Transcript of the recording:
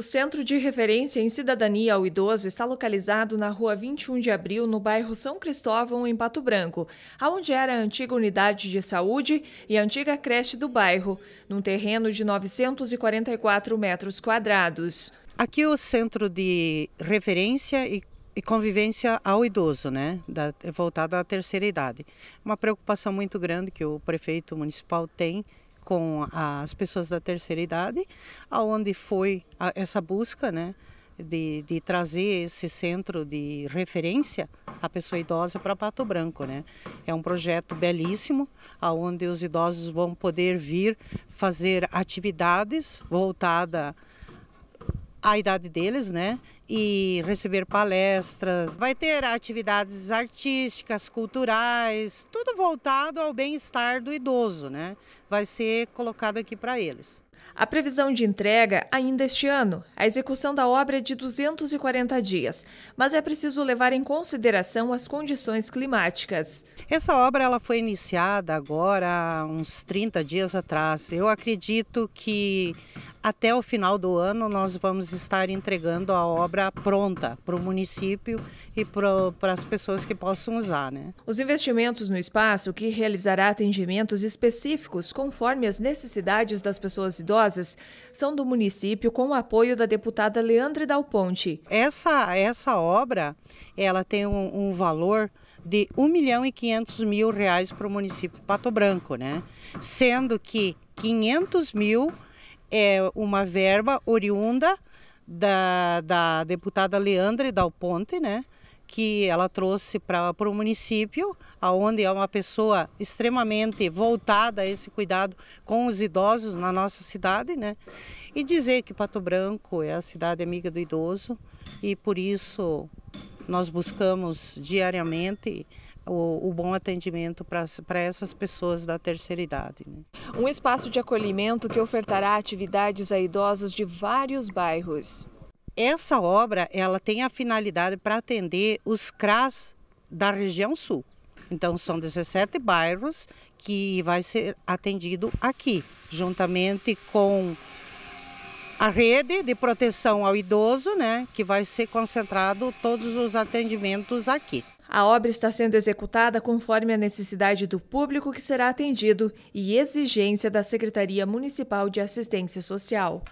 O Centro de Referência em Cidadania ao Idoso está localizado na rua 21 de Abril, no bairro São Cristóvão, em Pato Branco, onde era a antiga unidade de saúde e a antiga creche do bairro, num terreno de 944 metros quadrados. Aqui é o Centro de Referência e e convivência ao idoso, né, da, é à terceira idade. Uma preocupação muito grande que o prefeito municipal tem com as pessoas da terceira idade, aonde foi essa busca, né, de, de trazer esse centro de referência à pessoa idosa para Pato Branco, né? É um projeto belíssimo, aonde os idosos vão poder vir fazer atividades voltada à idade deles, né? e receber palestras. Vai ter atividades artísticas, culturais, tudo voltado ao bem-estar do idoso, né? Vai ser colocado aqui para eles. A previsão de entrega ainda este ano. A execução da obra é de 240 dias, mas é preciso levar em consideração as condições climáticas. Essa obra ela foi iniciada agora uns 30 dias atrás. Eu acredito que até o final do ano nós vamos estar entregando a obra obra pronta para o município e para as pessoas que possam usar. Né? Os investimentos no espaço, que realizará atendimentos específicos conforme as necessidades das pessoas idosas, são do município com o apoio da deputada Leandre Dal Ponte. Essa, essa obra ela tem um, um valor de 1 milhão e 500 mil reais para o município de Pato Branco, né? Sendo que 500 mil é uma verba oriunda da, da deputada Leandre Dal Ponte, né? que ela trouxe para o município, aonde é uma pessoa extremamente voltada a esse cuidado com os idosos na nossa cidade, né? E dizer que Pato Branco é a cidade amiga do idoso e por isso nós buscamos diariamente o, o, bom atendimento para essas pessoas da terceira idade. Né? Um espaço de acolhimento que ofertará atividades a idosos de vários bairros. Essa obra ela tem a finalidade para atender os CRAS da região sul. Então são 17 bairros que vai ser atendido aqui, juntamente com a rede de proteção ao idoso, né, que vai ser concentrado todos os atendimentos aqui. A obra está sendo executada conforme a necessidade do público que será atendido e exigência da Secretaria Municipal de Assistência Social.